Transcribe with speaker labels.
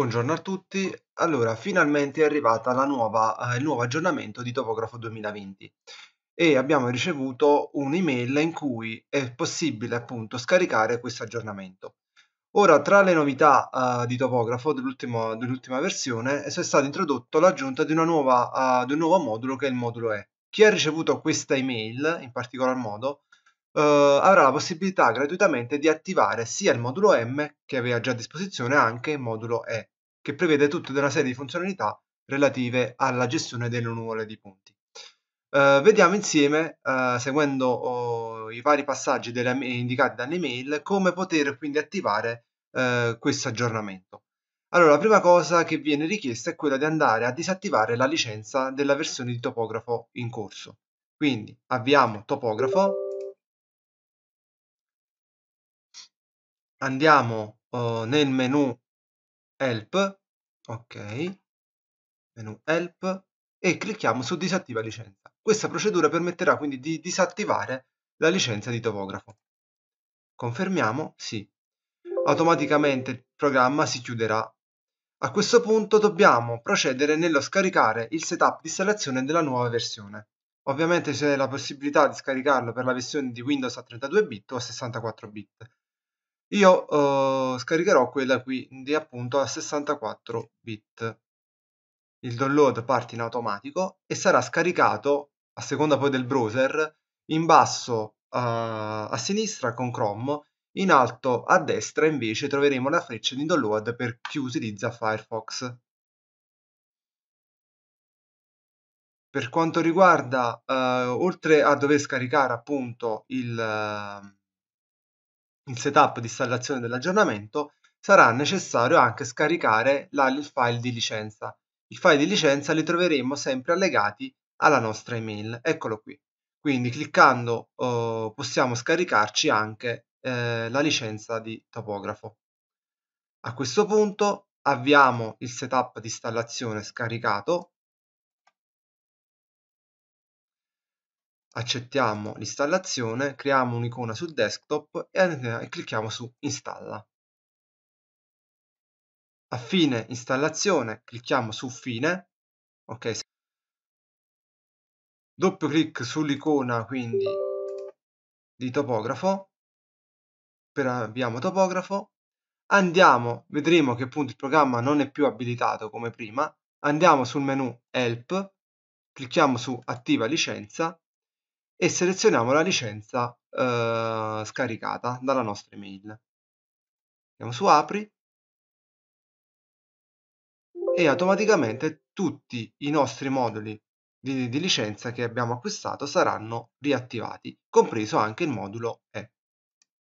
Speaker 1: Buongiorno a tutti, allora finalmente è arrivata nuova, eh, il nuovo aggiornamento di Topografo 2020 e abbiamo ricevuto un'email in cui è possibile appunto scaricare questo aggiornamento. Ora tra le novità eh, di Topografo dell'ultima versione è stata introdotta l'aggiunta di, nuova, eh, di un nuovo modulo che è il modulo E. Chi ha ricevuto questa email in particolar modo eh, avrà la possibilità gratuitamente di attivare sia il modulo M che aveva già a disposizione anche il modulo E, che prevede tutta una serie di funzionalità relative alla gestione delle nuvole di punti. Uh, vediamo insieme, uh, seguendo oh, i vari passaggi delle, indicati dall'email, come poter quindi attivare uh, questo aggiornamento. Allora, la prima cosa che viene richiesta è quella di andare a disattivare la licenza della versione di topografo in corso. Quindi avviamo topografo andiamo oh, nel menu help ok menu help e clicchiamo su disattiva licenza questa procedura permetterà quindi di disattivare la licenza di topografo confermiamo sì automaticamente il programma si chiuderà a questo punto dobbiamo procedere nello scaricare il setup di installazione della nuova versione ovviamente c'è la possibilità di scaricarlo per la versione di Windows a 32 bit o a 64 bit io eh, scaricherò quella qui di appunto a 64 bit il download parte in automatico e sarà scaricato a seconda poi del browser in basso eh, a sinistra con Chrome in alto a destra invece troveremo la freccia di download per chi utilizza Firefox per quanto riguarda eh, oltre a dover scaricare appunto il il setup di installazione dell'aggiornamento, sarà necessario anche scaricare la, il file di licenza. I file di licenza li troveremo sempre allegati alla nostra email. Eccolo qui. Quindi cliccando eh, possiamo scaricarci anche eh, la licenza di topografo. A questo punto avviamo il setup di installazione scaricato accettiamo l'installazione, creiamo un'icona sul desktop e clicchiamo su installa. A fine installazione clicchiamo su fine, ok, doppio clic sull'icona quindi di topografo, per avviamo topografo, andiamo, vedremo che appunto il programma non è più abilitato come prima, andiamo sul menu help, clicchiamo su attiva licenza e selezioniamo la licenza eh, scaricata dalla nostra email. Andiamo su apri e automaticamente tutti i nostri moduli di, di licenza che abbiamo acquistato saranno riattivati, compreso anche il modulo E.